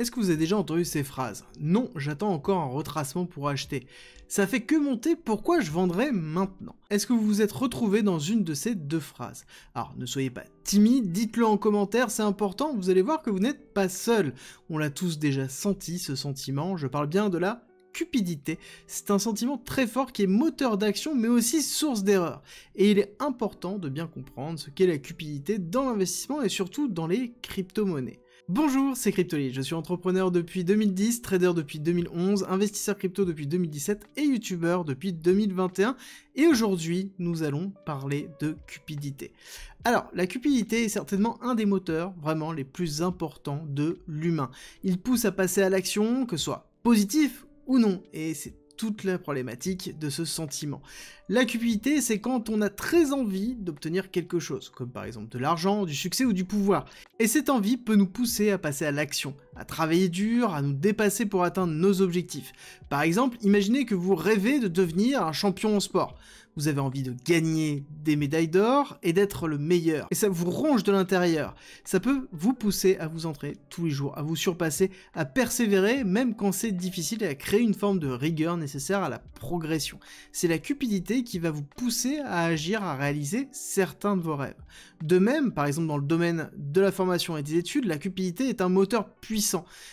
Est-ce que vous avez déjà entendu ces phrases Non, j'attends encore un retracement pour acheter. Ça fait que monter, pourquoi je vendrais maintenant Est-ce que vous vous êtes retrouvé dans une de ces deux phrases Alors ne soyez pas timide, dites-le en commentaire, c'est important, vous allez voir que vous n'êtes pas seul. On l'a tous déjà senti ce sentiment, je parle bien de la cupidité. C'est un sentiment très fort qui est moteur d'action mais aussi source d'erreur. Et il est important de bien comprendre ce qu'est la cupidité dans l'investissement et surtout dans les crypto-monnaies. Bonjour, c'est cryptolite Je suis entrepreneur depuis 2010, trader depuis 2011, investisseur crypto depuis 2017 et youtubeur depuis 2021. Et aujourd'hui, nous allons parler de cupidité. Alors, la cupidité est certainement un des moteurs vraiment les plus importants de l'humain. Il pousse à passer à l'action, que ce soit positif ou non, et c'est toute la problématique de ce sentiment. La cupidité, c'est quand on a très envie d'obtenir quelque chose, comme par exemple de l'argent, du succès ou du pouvoir. Et cette envie peut nous pousser à passer à l'action, à travailler dur, à nous dépasser pour atteindre nos objectifs. Par exemple, imaginez que vous rêvez de devenir un champion en sport. Vous avez envie de gagner des médailles d'or et d'être le meilleur. Et ça vous ronge de l'intérieur. Ça peut vous pousser à vous entrer tous les jours, à vous surpasser, à persévérer même quand c'est difficile et à créer une forme de rigueur nécessaire à la progression. C'est la cupidité qui va vous pousser à agir, à réaliser certains de vos rêves. De même, par exemple dans le domaine de la formation et des études, la cupidité est un moteur puissant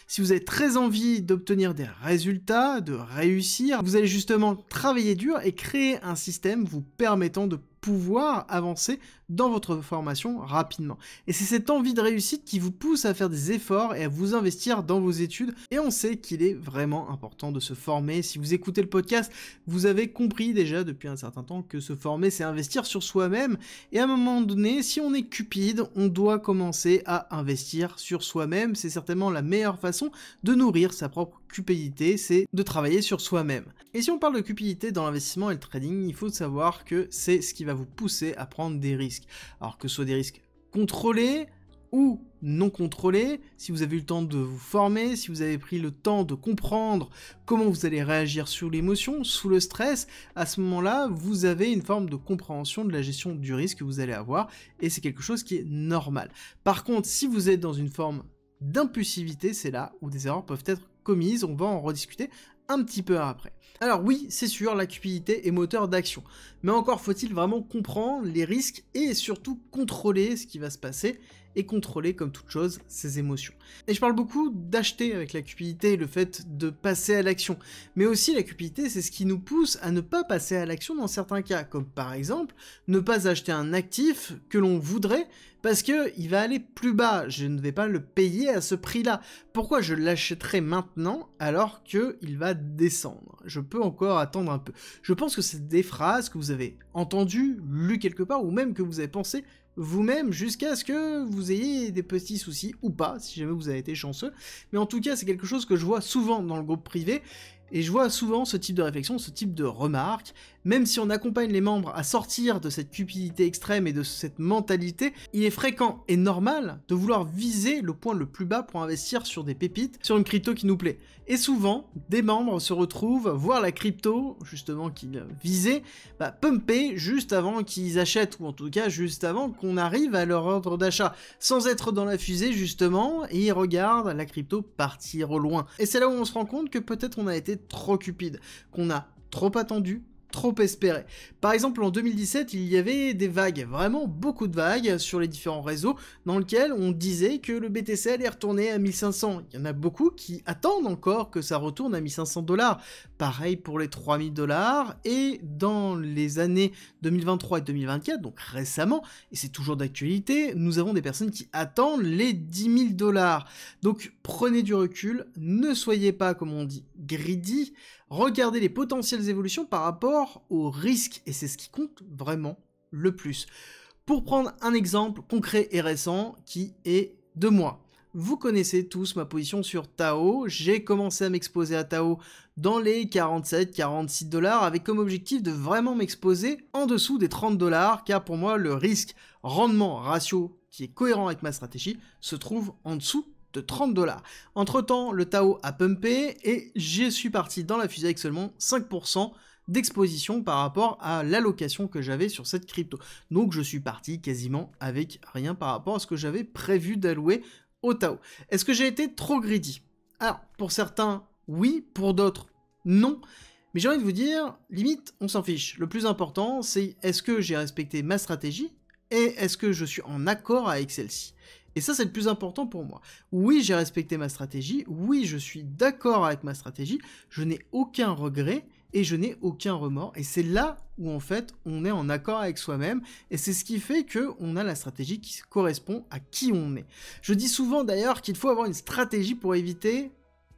si vous avez très envie d'obtenir des résultats, de réussir, vous allez justement travailler dur et créer un système vous permettant de pouvoir avancer dans votre formation rapidement. Et c'est cette envie de réussite qui vous pousse à faire des efforts et à vous investir dans vos études. Et on sait qu'il est vraiment important de se former. Si vous écoutez le podcast, vous avez compris déjà depuis un certain temps que se former, c'est investir sur soi-même. Et à un moment donné, si on est cupide, on doit commencer à investir sur soi-même. C'est certainement la meilleure façon de nourrir sa propre cupidité, c'est de travailler sur soi-même. Et si on parle de cupidité dans l'investissement et le trading, il faut savoir que c'est ce qui va vous pousser à prendre des risques. Alors que ce soit des risques contrôlés ou non contrôlés, si vous avez eu le temps de vous former, si vous avez pris le temps de comprendre comment vous allez réagir sur l'émotion, sous le stress, à ce moment-là, vous avez une forme de compréhension de la gestion du risque que vous allez avoir et c'est quelque chose qui est normal. Par contre, si vous êtes dans une forme d'impulsivité, c'est là où des erreurs peuvent être commises, on va en rediscuter un petit peu après. Alors oui, c'est sûr, la cupidité est moteur d'action, mais encore faut-il vraiment comprendre les risques et surtout contrôler ce qui va se passer et contrôler comme toute chose ses émotions. Et je parle beaucoup d'acheter avec la cupidité, le fait de passer à l'action. Mais aussi la cupidité, c'est ce qui nous pousse à ne pas passer à l'action dans certains cas, comme par exemple ne pas acheter un actif que l'on voudrait parce qu'il va aller plus bas, je ne vais pas le payer à ce prix-là. Pourquoi je l'achèterais maintenant alors qu'il va descendre Je peux encore attendre un peu. Je pense que c'est des phrases que vous avez entendues, lues quelque part ou même que vous avez pensé vous-même jusqu'à ce que vous ayez des petits soucis ou pas, si jamais vous avez été chanceux. Mais en tout cas, c'est quelque chose que je vois souvent dans le groupe privé et je vois souvent ce type de réflexion, ce type de remarque, même si on accompagne les membres à sortir de cette cupidité extrême et de cette mentalité, il est fréquent et normal de vouloir viser le point le plus bas pour investir sur des pépites, sur une crypto qui nous plaît. Et souvent, des membres se retrouvent voir la crypto, justement qu'ils visaient, bah, pumper juste avant qu'ils achètent, ou en tout cas juste avant qu'on arrive à leur ordre d'achat, sans être dans la fusée justement, et ils regardent la crypto partir au loin. Et c'est là où on se rend compte que peut-être on a été trop cupide, qu'on a trop attendu, trop espéré. Par exemple, en 2017, il y avait des vagues, vraiment beaucoup de vagues sur les différents réseaux, dans lesquels on disait que le BTC allait retourner à 1500. Il y en a beaucoup qui attendent encore que ça retourne à 1500 dollars. Pareil pour les 3000 dollars. Et dans les années 2023 et 2024, donc récemment, et c'est toujours d'actualité, nous avons des personnes qui attendent les 10 000 dollars. Donc prenez du recul, ne soyez pas, comme on dit, greedy. Regardez les potentielles évolutions par rapport aux risque et c'est ce qui compte vraiment le plus. Pour prendre un exemple concret et récent qui est de moi. Vous connaissez tous ma position sur Tao. J'ai commencé à m'exposer à Tao dans les 47-46 dollars avec comme objectif de vraiment m'exposer en dessous des 30 dollars car pour moi le risque rendement ratio qui est cohérent avec ma stratégie se trouve en dessous de 30 dollars. Entre temps, le Tao a pumpé et je suis parti dans la fusée avec seulement 5% d'exposition par rapport à l'allocation que j'avais sur cette crypto. Donc je suis parti quasiment avec rien par rapport à ce que j'avais prévu d'allouer au Tao. Est-ce que j'ai été trop greedy Alors, pour certains, oui, pour d'autres, non. Mais j'ai envie de vous dire, limite, on s'en fiche. Le plus important, c'est est-ce que j'ai respecté ma stratégie et est-ce que je suis en accord avec celle-ci et ça, c'est le plus important pour moi. Oui, j'ai respecté ma stratégie. Oui, je suis d'accord avec ma stratégie. Je n'ai aucun regret et je n'ai aucun remords. Et c'est là où en fait on est en accord avec soi-même. Et c'est ce qui fait que on a la stratégie qui correspond à qui on est. Je dis souvent d'ailleurs qu'il faut avoir une stratégie pour éviter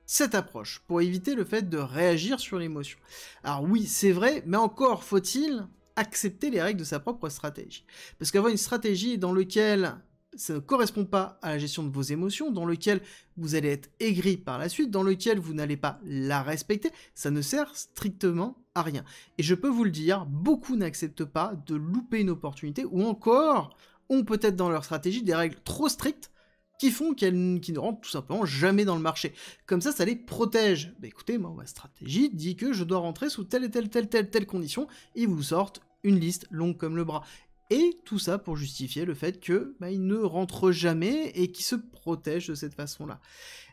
cette approche, pour éviter le fait de réagir sur l'émotion. Alors oui, c'est vrai, mais encore faut-il accepter les règles de sa propre stratégie. Parce qu'avoir une stratégie dans laquelle ça ne correspond pas à la gestion de vos émotions, dans lequel vous allez être aigri par la suite, dans lequel vous n'allez pas la respecter, ça ne sert strictement à rien. Et je peux vous le dire, beaucoup n'acceptent pas de louper une opportunité, ou encore ont peut-être dans leur stratégie des règles trop strictes qui font qu'elles ne rentrent tout simplement jamais dans le marché. Comme ça, ça les protège. Bah écoutez, moi, ma stratégie dit que je dois rentrer sous telle et telle, telle, telle, telle condition, ils vous sortent une liste longue comme le bras. Et tout ça pour justifier le fait que bah, il ne rentre jamais et qu'il se protège de cette façon-là.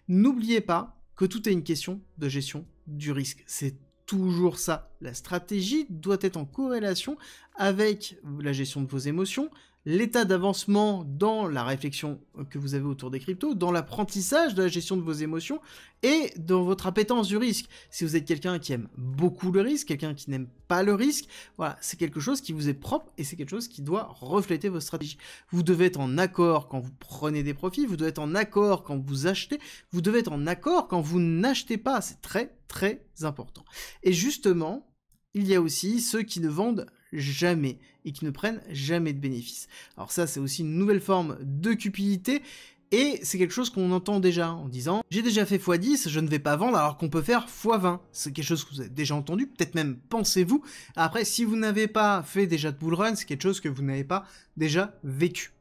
N'oubliez pas que tout est une question de gestion du risque. C'est toujours ça. La stratégie doit être en corrélation avec la gestion de vos émotions, l'état d'avancement dans la réflexion que vous avez autour des cryptos, dans l'apprentissage de la gestion de vos émotions et dans votre appétence du risque. Si vous êtes quelqu'un qui aime beaucoup le risque, quelqu'un qui n'aime pas le risque, voilà, c'est quelque chose qui vous est propre et c'est quelque chose qui doit refléter vos stratégies. Vous devez être en accord quand vous prenez des profits, vous devez être en accord quand vous achetez, vous devez être en accord quand vous n'achetez pas. C'est très très important. Et justement, il y a aussi ceux qui ne vendent jamais et qui ne prennent jamais de bénéfices. Alors ça, c'est aussi une nouvelle forme de cupidité. Et c'est quelque chose qu'on entend déjà en disant j'ai déjà fait x10, je ne vais pas vendre alors qu'on peut faire x20. C'est quelque chose que vous avez déjà entendu, peut-être même pensez-vous. Après, si vous n'avez pas fait déjà de bull run, c'est quelque chose que vous n'avez pas déjà vécu.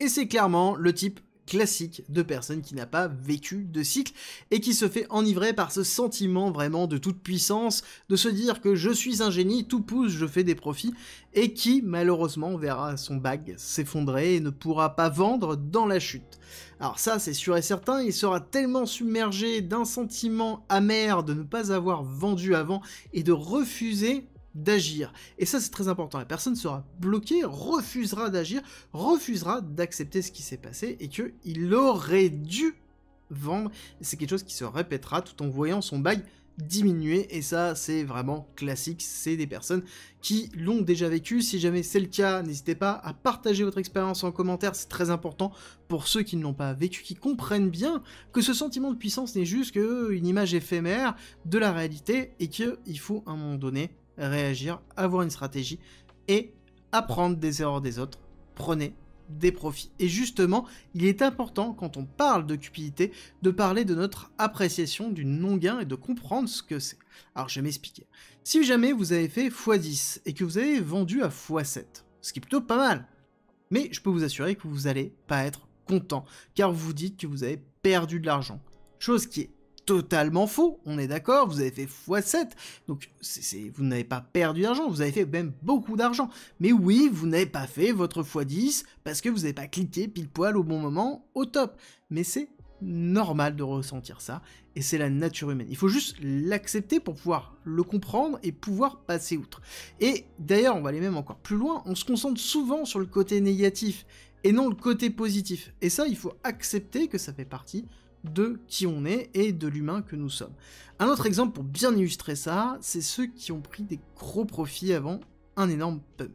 Et c'est clairement le type classique de personne qui n'a pas vécu de cycle et qui se fait enivrer par ce sentiment vraiment de toute puissance, de se dire que je suis un génie, tout pousse, je fais des profits, et qui malheureusement verra son bag s'effondrer et ne pourra pas vendre dans la chute. Alors ça c'est sûr et certain, il sera tellement submergé d'un sentiment amer de ne pas avoir vendu avant et de refuser d'agir. Et ça, c'est très important. La personne sera bloquée, refusera d'agir, refusera d'accepter ce qui s'est passé et qu'il aurait dû vendre. C'est quelque chose qui se répétera tout en voyant son bail diminuer et ça c'est vraiment classique, c'est des personnes qui l'ont déjà vécu, si jamais c'est le cas n'hésitez pas à partager votre expérience en commentaire, c'est très important pour ceux qui ne l'ont pas vécu, qui comprennent bien que ce sentiment de puissance n'est juste qu'une image éphémère de la réalité et qu'il faut à un moment donné réagir, avoir une stratégie et apprendre des erreurs des autres. Prenez des profits. Et justement, il est important, quand on parle de cupidité, de parler de notre appréciation du non-gain et de comprendre ce que c'est. Alors je vais m'expliquer. Si jamais vous avez fait x10 et que vous avez vendu à x7, ce qui est plutôt pas mal, mais je peux vous assurer que vous n'allez pas être content, car vous vous dites que vous avez perdu de l'argent. Chose qui est totalement faux, on est d'accord, vous avez fait x7, donc vous n'avez pas perdu d'argent, vous avez fait même beaucoup d'argent. Mais oui, vous n'avez pas fait votre x10 parce que vous n'avez pas cliqué pile poil au bon moment, au top. Mais c'est normal de ressentir ça, et c'est la nature humaine. Il faut juste l'accepter pour pouvoir le comprendre et pouvoir passer outre. Et d'ailleurs, on va aller même encore plus loin, on se concentre souvent sur le côté négatif et non le côté positif. Et ça, il faut accepter que ça fait partie de qui on est et de l'humain que nous sommes. Un autre exemple pour bien illustrer ça, c'est ceux qui ont pris des gros profits avant un énorme pump.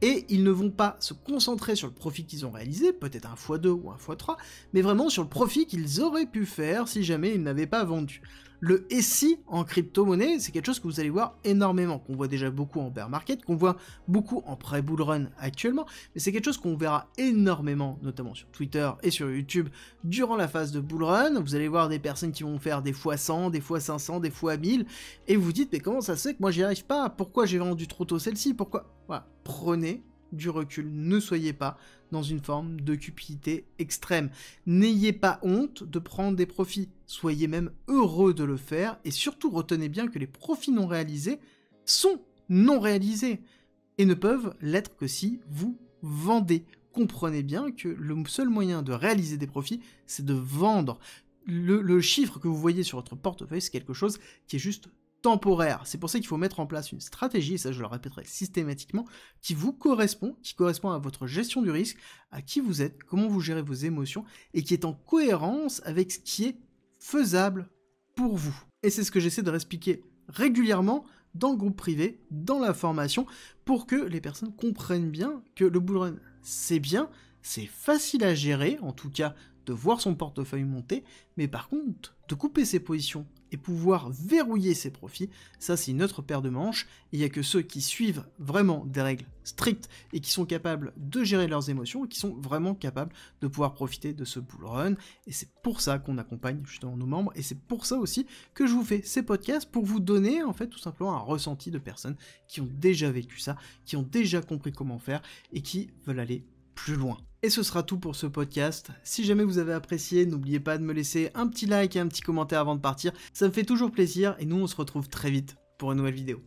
Et ils ne vont pas se concentrer sur le profit qu'ils ont réalisé, peut-être un x2 ou un x3, mais vraiment sur le profit qu'ils auraient pu faire si jamais ils n'avaient pas vendu. Le SI en crypto-monnaie, c'est quelque chose que vous allez voir énormément, qu'on voit déjà beaucoup en bear market, qu'on voit beaucoup en pré-bull run actuellement, mais c'est quelque chose qu'on verra énormément, notamment sur Twitter et sur YouTube, durant la phase de bull run. Vous allez voir des personnes qui vont faire des fois 100, des fois 500, des fois 1000, et vous dites, mais comment ça se fait que moi j'y arrive pas Pourquoi j'ai vendu trop tôt celle-ci Pourquoi Voilà, prenez du recul, ne soyez pas dans une forme de cupidité extrême. N'ayez pas honte de prendre des profits, soyez même heureux de le faire, et surtout retenez bien que les profits non réalisés sont non réalisés, et ne peuvent l'être que si vous vendez. Comprenez bien que le seul moyen de réaliser des profits, c'est de vendre. Le, chiffre que vous voyez sur votre portefeuille, c'est quelque chose qui est juste temporaire. C'est pour ça qu'il faut mettre en place une stratégie, et ça je le répéterai systématiquement, qui vous correspond, qui correspond à votre gestion du risque, à qui vous êtes, comment vous gérez vos émotions, et qui est en cohérence avec ce qui est faisable pour vous. Et c'est ce que j'essaie de réexpliquer régulièrement dans le groupe privé, dans la formation, pour que les personnes comprennent bien que le run c'est bien, c'est facile à gérer, en tout cas de voir son portefeuille monter, mais par contre, de couper ses positions et pouvoir verrouiller ses profits, ça c'est une autre paire de manches. Il n'y a que ceux qui suivent vraiment des règles strictes et qui sont capables de gérer leurs émotions et qui sont vraiment capables de pouvoir profiter de ce bull run. Et c'est pour ça qu'on accompagne justement nos membres et c'est pour ça aussi que je vous fais ces podcasts pour vous donner en fait tout simplement un ressenti de personnes qui ont déjà vécu ça, qui ont déjà compris comment faire et qui veulent aller plus loin. Et ce sera tout pour ce podcast. Si jamais vous avez apprécié, n'oubliez pas de me laisser un petit like et un petit commentaire avant de partir. Ça me fait toujours plaisir et nous on se retrouve très vite pour une nouvelle vidéo.